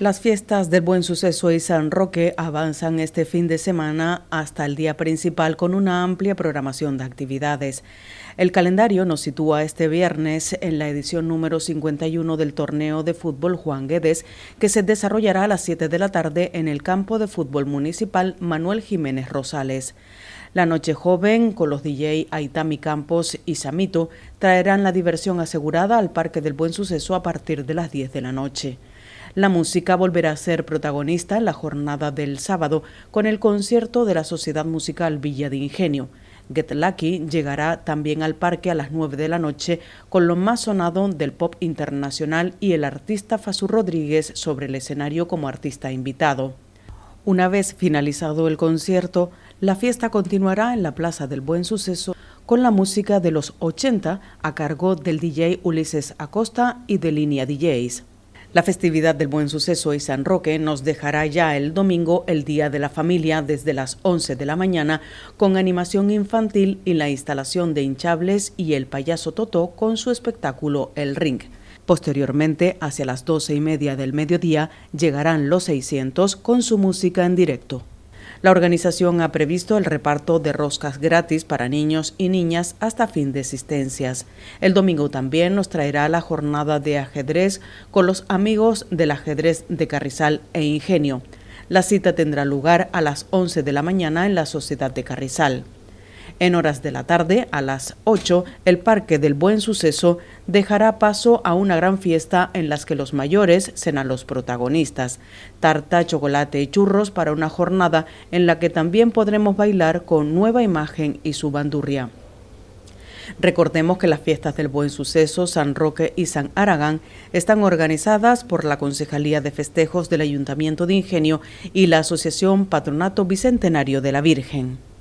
Las fiestas del Buen Suceso y San Roque avanzan este fin de semana hasta el día principal con una amplia programación de actividades. El calendario nos sitúa este viernes en la edición número 51 del torneo de fútbol Juan Guedes, que se desarrollará a las 7 de la tarde en el campo de fútbol municipal Manuel Jiménez Rosales. La Noche Joven, con los DJ Aitami Campos y Samito, traerán la diversión asegurada al Parque del Buen Suceso a partir de las 10 de la noche. La música volverá a ser protagonista en la jornada del sábado con el concierto de la Sociedad Musical Villa de Ingenio. Get Lucky llegará también al parque a las 9 de la noche con lo más sonado del pop internacional y el artista Fasu Rodríguez sobre el escenario como artista invitado. Una vez finalizado el concierto, la fiesta continuará en la Plaza del Buen Suceso con la música de los 80 a cargo del DJ Ulises Acosta y de Línea DJs. La festividad del Buen Suceso y San Roque nos dejará ya el domingo el Día de la Familia desde las 11 de la mañana con animación infantil y la instalación de hinchables y el payaso Totó con su espectáculo El Ring. Posteriormente, hacia las doce y media del mediodía, llegarán los 600 con su música en directo. La organización ha previsto el reparto de roscas gratis para niños y niñas hasta fin de existencias. El domingo también nos traerá la jornada de ajedrez con los amigos del ajedrez de Carrizal e Ingenio. La cita tendrá lugar a las 11 de la mañana en la Sociedad de Carrizal. En horas de la tarde, a las 8, el Parque del Buen Suceso dejará paso a una gran fiesta en las que los mayores serán los protagonistas. Tarta, chocolate y churros para una jornada en la que también podremos bailar con Nueva Imagen y su bandurria. Recordemos que las fiestas del Buen Suceso, San Roque y San Aragán están organizadas por la Concejalía de Festejos del Ayuntamiento de Ingenio y la Asociación Patronato Bicentenario de la Virgen.